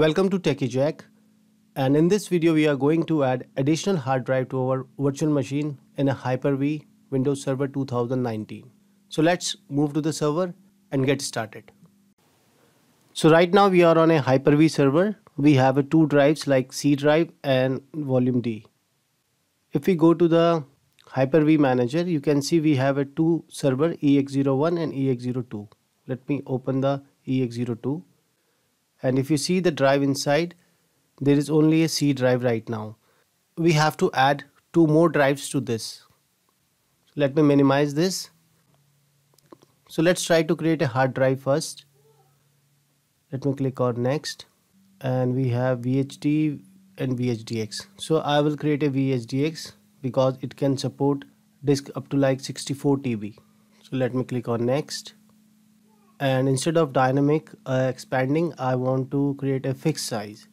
Welcome to TechieJack Jack and in this video we are going to add additional hard drive to our virtual machine in a Hyper-V Windows Server 2019. So let's move to the server and get started. So right now we are on a Hyper-V server. We have two drives like C drive and volume D. If we go to the Hyper-V manager you can see we have a two server EX01 and EX02. Let me open the EX02 and if you see the drive inside there is only a C drive right now we have to add two more drives to this let me minimize this so let's try to create a hard drive first let me click on next and we have VHD and VHDX so I will create a VHDX because it can support disk up to like 64 TB so let me click on next and instead of dynamic uh, expanding I want to create a fixed size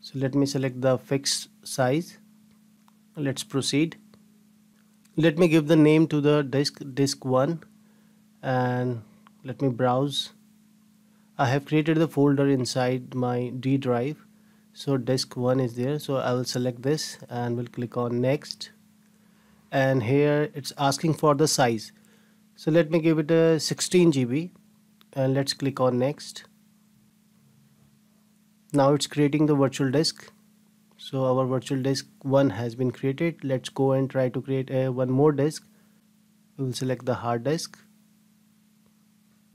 so let me select the fixed size let's proceed let me give the name to the disk disk 1 and let me browse I have created the folder inside my D drive so disk 1 is there so I will select this and will click on next and here it's asking for the size so let me give it a 16 GB and let's click on next now it's creating the virtual disk so our virtual disk one has been created let's go and try to create a one more disk we will select the hard disk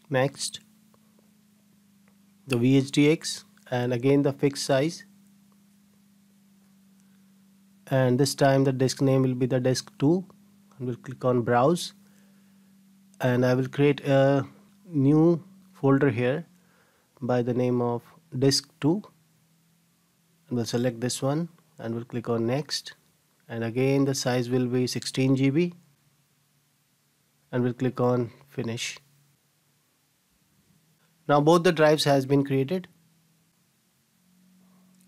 next the VHDX and again the fixed size and this time the disk name will be the disk 2 and we'll click on browse and I will create a new folder here by the name of disk 2 and we'll select this one and we'll click on next and again the size will be 16 GB and we'll click on finish now both the drives has been created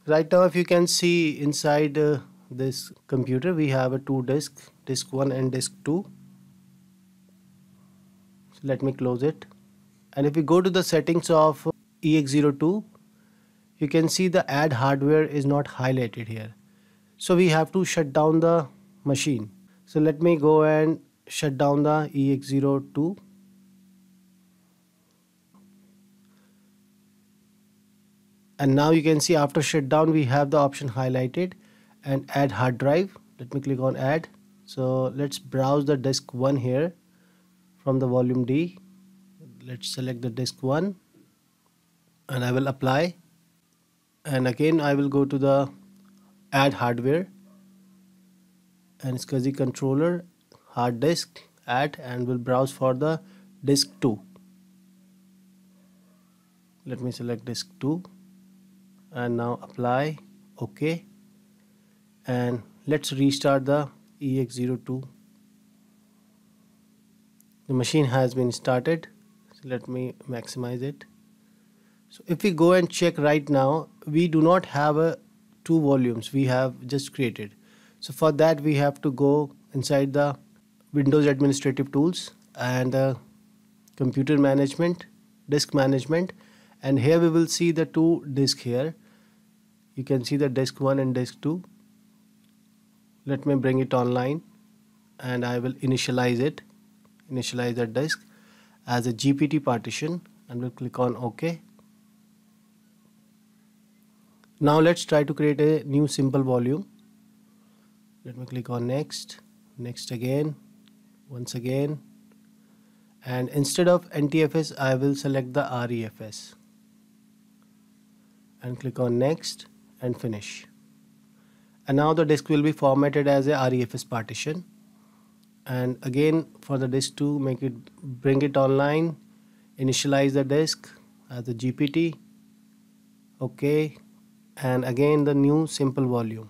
right now if you can see inside uh, this computer we have a two disk disk 1 and disk 2 so let me close it and if we go to the settings of EX02 you can see the add hardware is not highlighted here so we have to shut down the machine so let me go and shut down the EX02 and now you can see after shutdown we have the option highlighted and add hard drive let me click on add so let's browse the disk 1 here from the volume D let's select the disk 1 and I will apply and again I will go to the add hardware and SCSI controller hard disk add and will browse for the disk 2 let me select disk 2 and now apply ok and let's restart the EX02 the machine has been started so let me maximize it so if we go and check right now we do not have a two volumes we have just created so for that we have to go inside the Windows administrative tools and uh, computer management disk management and here we will see the two disk here you can see the disk 1 and disk 2 let me bring it online and I will initialize it initialize that disk as a GPT partition and we'll click on OK. Now let's try to create a new simple volume. Let me click on next, next again, once again and instead of NTFS I will select the REFS and click on next and finish and now the disk will be formatted as a REFS partition and again for the disk 2 make it bring it online initialize the disk as a GPT okay and again the new simple volume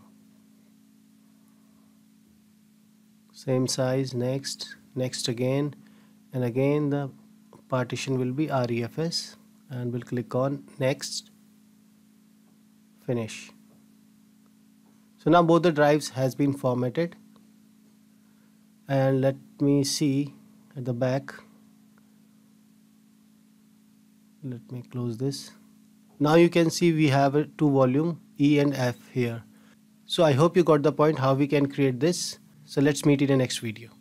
same size next next again and again the partition will be REFS and we'll click on next finish so now both the drives has been formatted and let me see at the back let me close this now you can see we have two volume E and F here so I hope you got the point how we can create this so let's meet in the next video